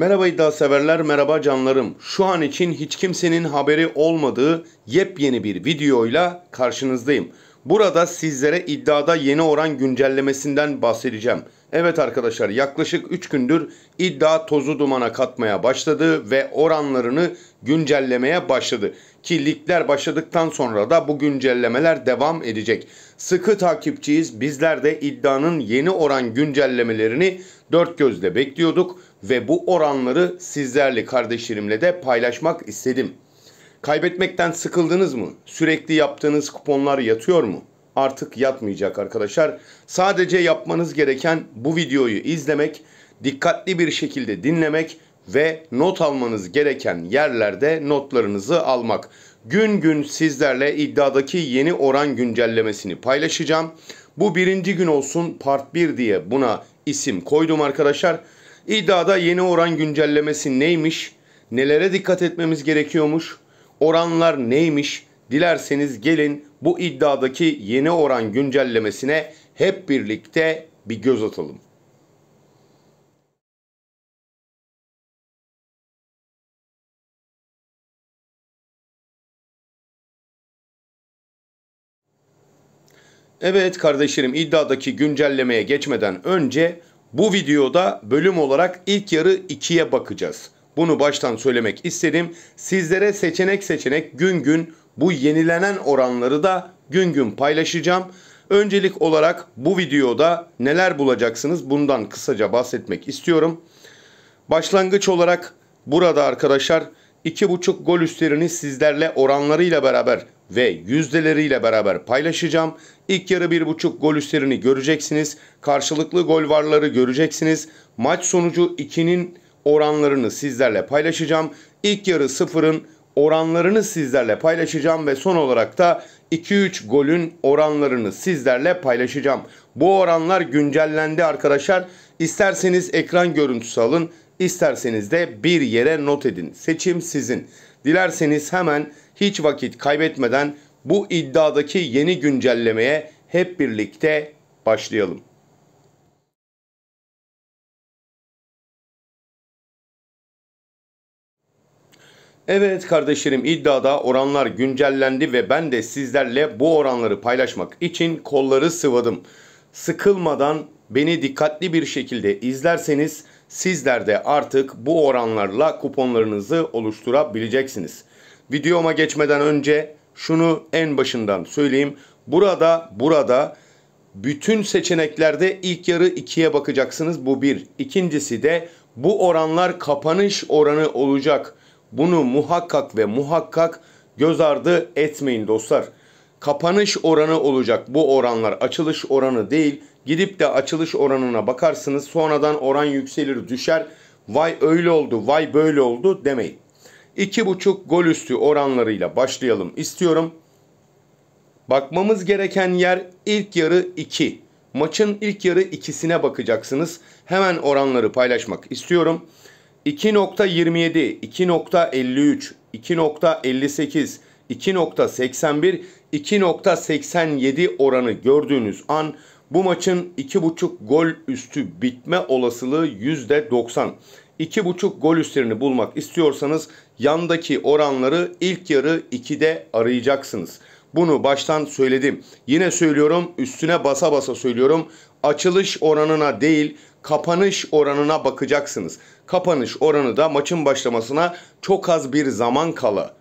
Merhaba iddia severler, merhaba canlarım. Şu an için hiç kimsenin haberi olmadığı yepyeni bir videoyla karşınızdayım. Burada sizlere iddiada yeni oran güncellemesinden bahsedeceğim. Evet arkadaşlar yaklaşık 3 gündür iddia tozu dumana katmaya başladı ve oranlarını güncellemeye başladı. Ki ligler başladıktan sonra da bu güncellemeler devam edecek. Sıkı takipçiyiz. Bizler de iddianın yeni oran güncellemelerini dört gözle bekliyorduk ve bu oranları sizlerle kardeşlerimle de paylaşmak istedim. Kaybetmekten sıkıldınız mı? Sürekli yaptığınız kuponlar yatıyor mu? Artık yatmayacak arkadaşlar. Sadece yapmanız gereken bu videoyu izlemek, dikkatli bir şekilde dinlemek ve not almanız gereken yerlerde notlarınızı almak. Gün gün sizlerle iddiadaki yeni oran güncellemesini paylaşacağım. Bu birinci gün olsun part 1 diye buna isim koydum arkadaşlar. İddiada yeni oran güncellemesi neymiş? Nelere dikkat etmemiz gerekiyormuş? Oranlar neymiş? Dilerseniz gelin bu iddiadaki yeni oran güncellemesine hep birlikte bir göz atalım. Evet kardeşlerim iddiadaki güncellemeye geçmeden önce bu videoda bölüm olarak ilk yarı 2'ye bakacağız. Bunu baştan söylemek istedim. Sizlere seçenek seçenek gün gün bu yenilenen oranları da gün gün paylaşacağım. Öncelik olarak bu videoda neler bulacaksınız bundan kısaca bahsetmek istiyorum. Başlangıç olarak burada arkadaşlar 2.5 gol üstlerini sizlerle oranlarıyla beraber ve yüzdeleriyle beraber paylaşacağım. İlk yarı 1.5 gol üstlerini göreceksiniz. Karşılıklı gol varları göreceksiniz. Maç sonucu 2'nin oranlarını sizlerle paylaşacağım. İlk yarı 0'ın oranlarını sizlerle paylaşacağım ve son olarak da 2-3 golün oranlarını sizlerle paylaşacağım. Bu oranlar güncellendi arkadaşlar. İsterseniz ekran görüntüsü alın, isterseniz de bir yere not edin. Seçim sizin. Dilerseniz hemen hiç vakit kaybetmeden bu iddiadaki yeni güncellemeye hep birlikte başlayalım. Evet kardeşlerim iddiada oranlar güncellendi ve ben de sizlerle bu oranları paylaşmak için kolları sıvadım. Sıkılmadan beni dikkatli bir şekilde izlerseniz sizler de artık bu oranlarla kuponlarınızı oluşturabileceksiniz videoma geçmeden önce şunu en başından söyleyeyim. Burada, burada bütün seçeneklerde ilk yarı ikiye bakacaksınız. Bu bir. İkincisi de bu oranlar kapanış oranı olacak. Bunu muhakkak ve muhakkak göz ardı etmeyin dostlar. Kapanış oranı olacak bu oranlar. Açılış oranı değil. Gidip de açılış oranına bakarsınız. Sonradan oran yükselir düşer. Vay öyle oldu, vay böyle oldu demeyin. 2.5 gol üstü oranlarıyla başlayalım istiyorum. Bakmamız gereken yer ilk yarı 2. Maçın ilk yarı ikisine bakacaksınız. Hemen oranları paylaşmak istiyorum. 2.27, 2.53, 2.58, 2.81, 2.87 oranı gördüğünüz an bu maçın 2.5 gol üstü bitme olasılığı %90. 2.5 gol üstlerini bulmak istiyorsanız yandaki oranları ilk yarı 2'de arayacaksınız. Bunu baştan söyledim. Yine söylüyorum, üstüne basa basa söylüyorum. Açılış oranına değil, kapanış oranına bakacaksınız. Kapanış oranı da maçın başlamasına çok az bir zaman kala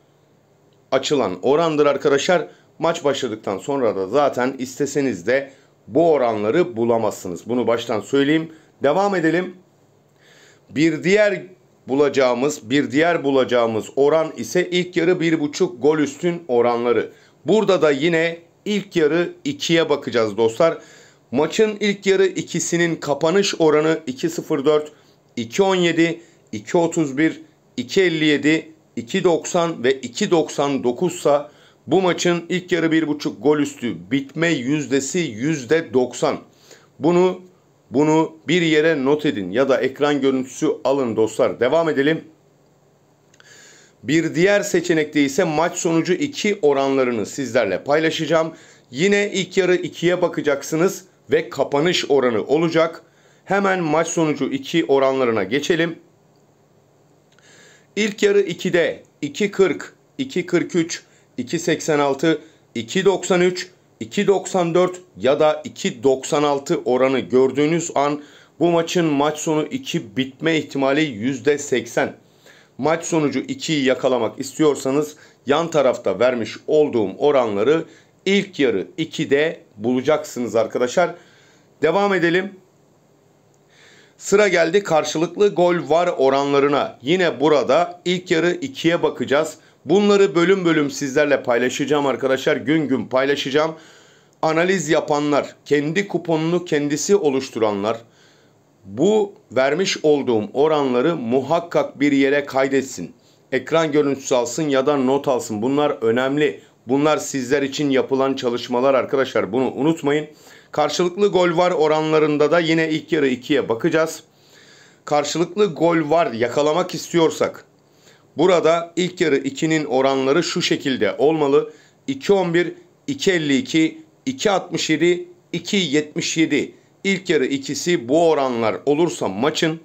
açılan orandır arkadaşlar. Maç başladıktan sonra da zaten isteseniz de bu oranları bulamazsınız. Bunu baştan söyleyeyim. Devam edelim. Bir diğer bulacağımız, bir diğer bulacağımız oran ise ilk yarı 1.5 gol üstün oranları. Burada da yine ilk yarı 2'ye bakacağız dostlar. Maçın ilk yarı ikisinin kapanış oranı 2.04, 2.17, 2.31, 2.57, 2.90 ve 2.99 ise bu maçın ilk yarı 1.5 gol üstü bitme yüzdesi %90. Bunu bunu bir yere not edin ya da ekran görüntüsü alın dostlar. Devam edelim. Bir diğer seçenekte ise maç sonucu 2 oranlarını sizlerle paylaşacağım. Yine ilk yarı 2'ye bakacaksınız ve kapanış oranı olacak. Hemen maç sonucu 2 oranlarına geçelim. İlk yarı 2'de 2.40, 2.43, 2.86, 2.93, 2.94 ya da 2.96 oranı gördüğünüz an bu maçın maç sonu 2 bitme ihtimali %80. Maç sonucu 2'yi yakalamak istiyorsanız yan tarafta vermiş olduğum oranları ilk yarı 2'de bulacaksınız arkadaşlar. Devam edelim. Sıra geldi karşılıklı gol var oranlarına. Yine burada ilk yarı 2'ye bakacağız. Bunları bölüm bölüm sizlerle paylaşacağım arkadaşlar. Gün gün paylaşacağım. Analiz yapanlar, kendi kuponunu kendisi oluşturanlar bu vermiş olduğum oranları muhakkak bir yere kaydetsin. Ekran görüntüsü alsın ya da not alsın. Bunlar önemli. Bunlar sizler için yapılan çalışmalar arkadaşlar. Bunu unutmayın. Karşılıklı gol var oranlarında da yine ilk yarı 2'ye bakacağız. Karşılıklı gol var yakalamak istiyorsak Burada ilk yarı 2'nin oranları şu şekilde olmalı. 2.11, 2.52, 2.67, 2.77. İlk yarı ikisi bu oranlar olursa maçın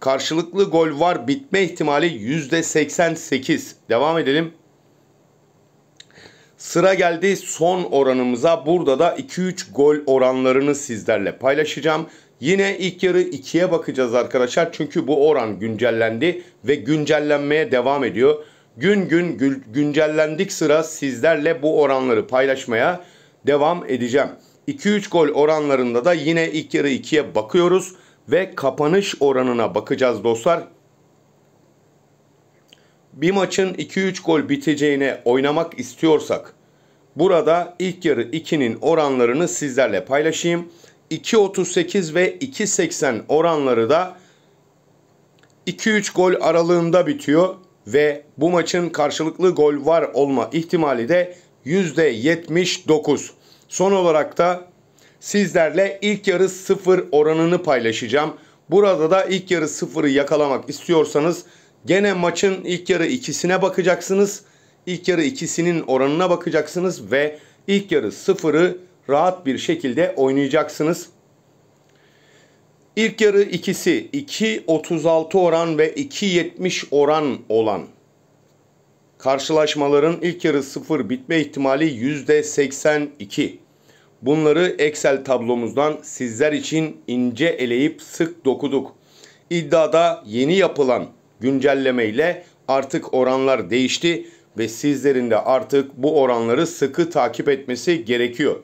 karşılıklı gol var bitme ihtimali %88. Devam edelim. Sıra geldi son oranımıza. Burada da 2-3 gol oranlarını sizlerle paylaşacağım. Yine ilk yarı ikiye bakacağız arkadaşlar. Çünkü bu oran güncellendi ve güncellenmeye devam ediyor. Gün gün gül, güncellendik sıra sizlerle bu oranları paylaşmaya devam edeceğim. 2-3 gol oranlarında da yine ilk yarı ikiye bakıyoruz ve kapanış oranına bakacağız dostlar. Bir maçın 2-3 gol biteceğine oynamak istiyorsak burada ilk yarı 2'nin oranlarını sizlerle paylaşayım. 2.38 ve 2.80 oranları da 2-3 gol aralığında bitiyor ve bu maçın karşılıklı gol var olma ihtimali de %79. Son olarak da sizlerle ilk yarı 0 oranını paylaşacağım. Burada da ilk yarı 0'ı yakalamak istiyorsanız gene maçın ilk yarı ikisine bakacaksınız. İlk yarı ikisinin oranına bakacaksınız ve ilk yarı 0'ı rahat bir şekilde oynayacaksınız. İlk yarı ikisi 2.36 oran ve 2.70 oran olan karşılaşmaların ilk yarı 0 bitme ihtimali %82. Bunları Excel tablomuzdan sizler için ince eleyip sık dokuduk. İddiada yeni yapılan güncelleme ile artık oranlar değişti ve sizlerin de artık bu oranları sıkı takip etmesi gerekiyor.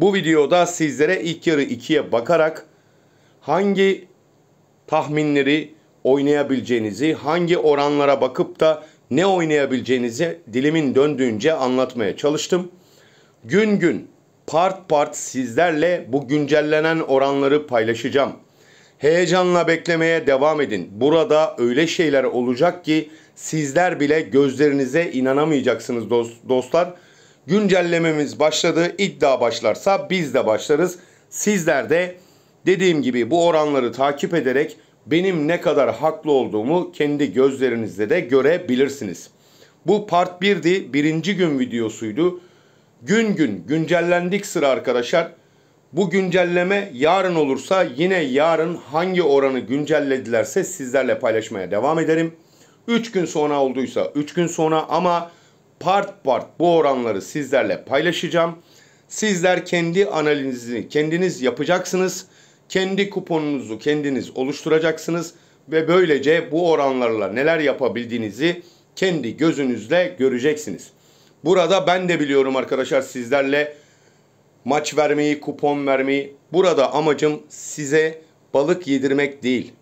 Bu videoda sizlere ilk yarı ikiye bakarak hangi tahminleri oynayabileceğinizi, hangi oranlara bakıp da ne oynayabileceğinizi dilimin döndüğünce anlatmaya çalıştım. Gün gün part part sizlerle bu güncellenen oranları paylaşacağım. Heyecanla beklemeye devam edin. Burada öyle şeyler olacak ki sizler bile gözlerinize inanamayacaksınız dost, dostlar güncellememiz başladı. İddia başlarsa biz de başlarız. Sizler de dediğim gibi bu oranları takip ederek benim ne kadar haklı olduğumu kendi gözlerinizde de görebilirsiniz. Bu part 1'di. Birinci gün videosuydu. Gün gün güncellendik sıra arkadaşlar. Bu güncelleme yarın olursa yine yarın hangi oranı güncelledilerse sizlerle paylaşmaya devam ederim. 3 gün sonra olduysa 3 gün sonra ama part part bu oranları sizlerle paylaşacağım. Sizler kendi analizini kendiniz yapacaksınız. Kendi kuponunuzu kendiniz oluşturacaksınız ve böylece bu oranlarla neler yapabildiğinizi kendi gözünüzle göreceksiniz. Burada ben de biliyorum arkadaşlar sizlerle maç vermeyi, kupon vermeyi. Burada amacım size balık yedirmek değil.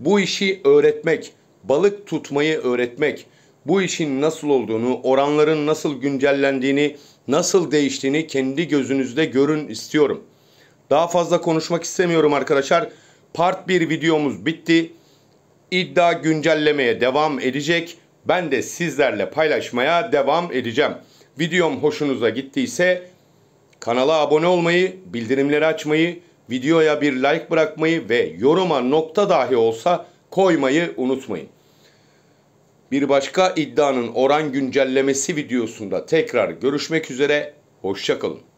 Bu işi öğretmek, balık tutmayı öğretmek bu işin nasıl olduğunu, oranların nasıl güncellendiğini, nasıl değiştiğini kendi gözünüzde görün istiyorum. Daha fazla konuşmak istemiyorum arkadaşlar. Part 1 videomuz bitti. İddia güncellemeye devam edecek. Ben de sizlerle paylaşmaya devam edeceğim. Videom hoşunuza gittiyse kanala abone olmayı, bildirimleri açmayı, videoya bir like bırakmayı ve yoruma nokta dahi olsa koymayı unutmayın. Bir başka iddianın oran güncellemesi videosunda tekrar görüşmek üzere, hoşçakalın.